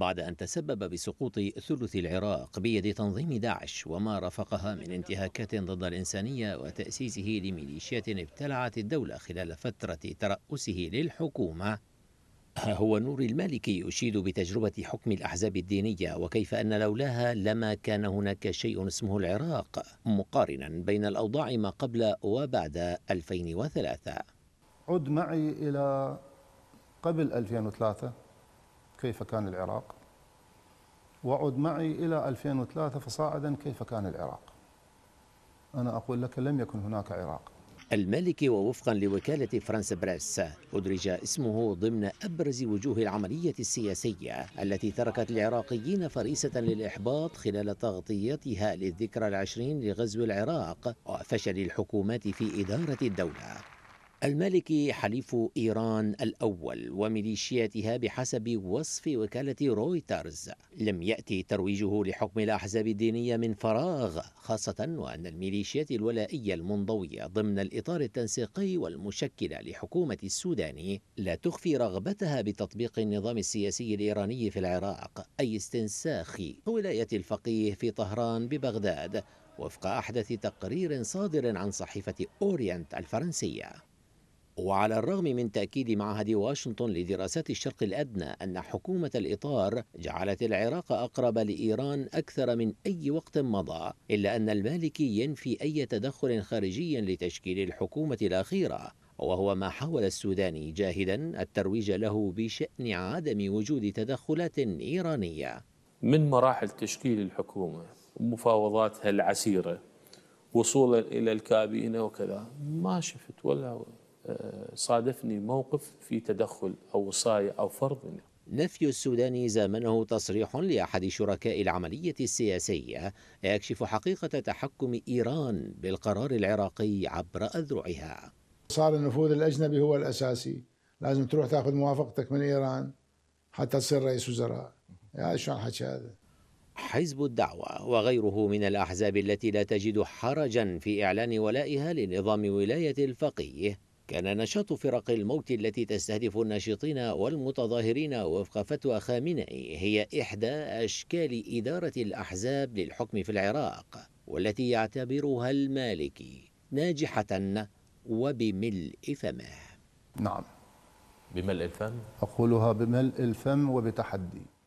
بعد أن تسبب بسقوط ثلث العراق بيد تنظيم داعش وما رافقها من انتهاكات ضد الإنسانية وتأسيسه لميليشيات ابتلعت الدولة خلال فترة ترأسه للحكومة ها هو نور المالكي يشيد بتجربة حكم الأحزاب الدينية وكيف أن لولاها لما كان هناك شيء اسمه العراق مقارنا بين الأوضاع ما قبل وبعد 2003 عد معي إلى قبل 2003 كيف كان العراق وعد معي إلى 2003 فصاعدا كيف كان العراق أنا أقول لك لم يكن هناك عراق المالكي ووفقا لوكالة فرانس بريس أدرج اسمه ضمن أبرز وجوه العملية السياسية التي تركت العراقيين فريسة للإحباط خلال تغطيتها للذكرى العشرين لغزو العراق وفشل الحكومات في إدارة الدولة المالكي حليف إيران الأول وميليشياتها بحسب وصف وكالة رويترز لم يأتي ترويجه لحكم الأحزاب الدينية من فراغ خاصة وأن الميليشيات الولائية المنضوية ضمن الإطار التنسيقي والمشكلة لحكومة السودان لا تخفي رغبتها بتطبيق النظام السياسي الإيراني في العراق أي استنساخ ولاية الفقيه في طهران ببغداد وفق أحدث تقرير صادر عن صحيفة أورينت الفرنسية وعلى الرغم من تأكيد معهد واشنطن لدراسات الشرق الأدنى أن حكومة الإطار جعلت العراق أقرب لإيران أكثر من أي وقت مضى إلا أن المالكي ينفي أي تدخل خارجي لتشكيل الحكومة الأخيرة وهو ما حاول السوداني جاهدا الترويج له بشأن عدم وجود تدخلات إيرانية من مراحل تشكيل الحكومة مفاوضاتها العسيرة وصولا إلى الكابينة وكذا ما شفت ولا صادفني موقف في تدخل أو وصاية أو فرض نفي السوداني زامنه تصريح لأحد شركاء العملية السياسية يكشف حقيقة تحكم إيران بالقرار العراقي عبر أذرعها صار النفوذ الأجنبي هو الأساسي لازم تروح تاخذ موافقتك من إيران حتى تصير رئيس وزراء يا شو الحكي هذا حزب الدعوة وغيره من الأحزاب التي لا تجد حرجا في إعلان ولائها لنظام ولاية الفقيه كان نشاط فرق الموت التي تستهدف الناشطين والمتظاهرين وفق فتوى خامنئي هي إحدى أشكال إدارة الأحزاب للحكم في العراق والتي يعتبرها المالكي ناجحة وبملء فمه نعم بملء الفم أقولها بملء الفم وبتحدي